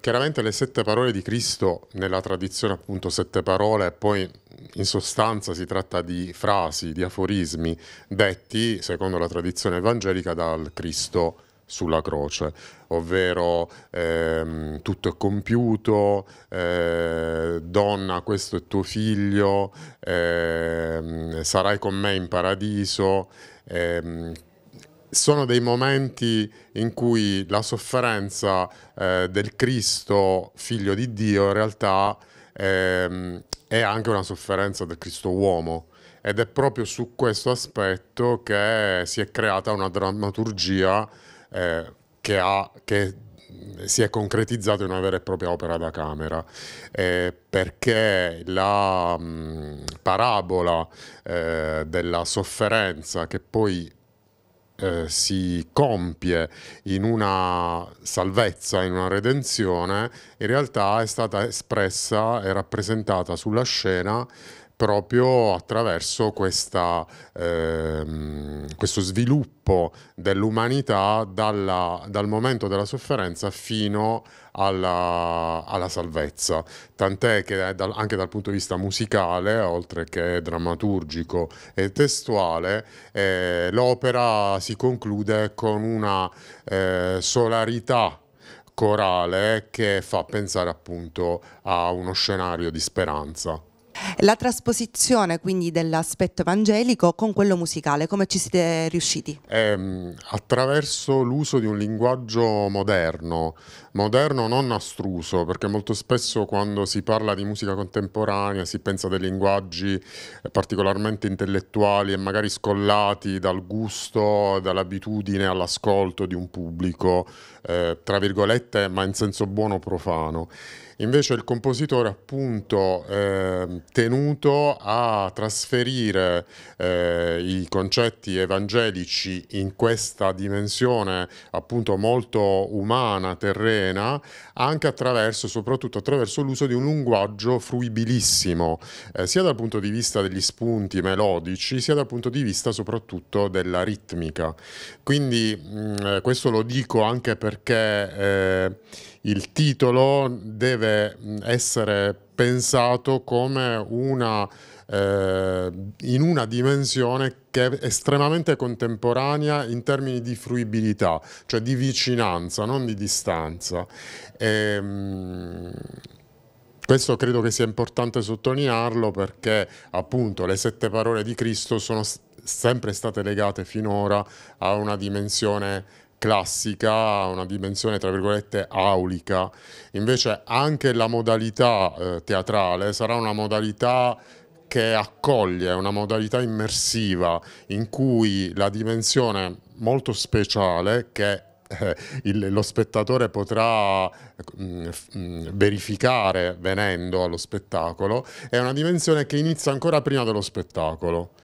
Chiaramente le sette parole di Cristo, nella tradizione appunto sette parole, poi in sostanza si tratta di frasi, di aforismi detti, secondo la tradizione evangelica, dal Cristo sulla croce, ovvero ehm, tutto è compiuto, eh, donna questo è tuo figlio, ehm, sarai con me in paradiso, ehm, sono dei momenti in cui la sofferenza eh, del Cristo, figlio di Dio, in realtà eh, è anche una sofferenza del Cristo uomo. Ed è proprio su questo aspetto che si è creata una drammaturgia eh, che, ha, che, mm, si è concretizzata in una vera e propria opera da camera. Eh, perché la mh, mm, parabola eh, della sofferenza che poi eh, si compie in una salvezza, in una redenzione, in realtà è stata espressa e rappresentata sulla scena proprio attraverso questa, ehm, questo sviluppo dell'umanità dalla, dal momento della sofferenza fino alla, alla salvezza. Tant'è che dal, anche dal punto di vista musicale, oltre che drammaturgico e testuale, eh, l'opera si conclude con una eh, solarità corale che fa pensare appunto a uno scenario di speranza. La trasposizione quindi dell'aspetto evangelico con quello musicale, come ci siete riusciti? Eh, attraverso l'uso di un linguaggio moderno, moderno non astruso, perché molto spesso quando si parla di musica contemporanea si pensa a dei linguaggi eh, particolarmente intellettuali e magari scollati dal gusto, dall'abitudine all'ascolto di un pubblico, eh, tra virgolette, ma in senso buono profano. Invece il compositore appunto eh, tenuto a trasferire eh, i concetti evangelici in questa dimensione appunto molto umana, terrena, anche attraverso, soprattutto attraverso l'uso di un linguaggio fruibilissimo, eh, sia dal punto di vista degli spunti melodici, sia dal punto di vista soprattutto della ritmica. Quindi mh, mm, eh, questo lo dico anche perché eh, il titolo deve mm, essere pensato come una, eh, in una dimensione che è estremamente contemporanea in termini di fruibilità, cioè di vicinanza, non di distanza. E, ehm, questo credo che sia importante sottolinearlo perché appunto le sette parole di Cristo sono sempre state legate finora a una dimensione classica, una dimensione tra virgolette aulica, invece anche la modalità eh, teatrale sarà una modalità che accoglie, una modalità immersiva in cui la dimensione molto speciale che eh, il, lo spettatore potrà mh, mm, mh, mm, verificare venendo allo spettacolo è una dimensione che inizia ancora prima dello spettacolo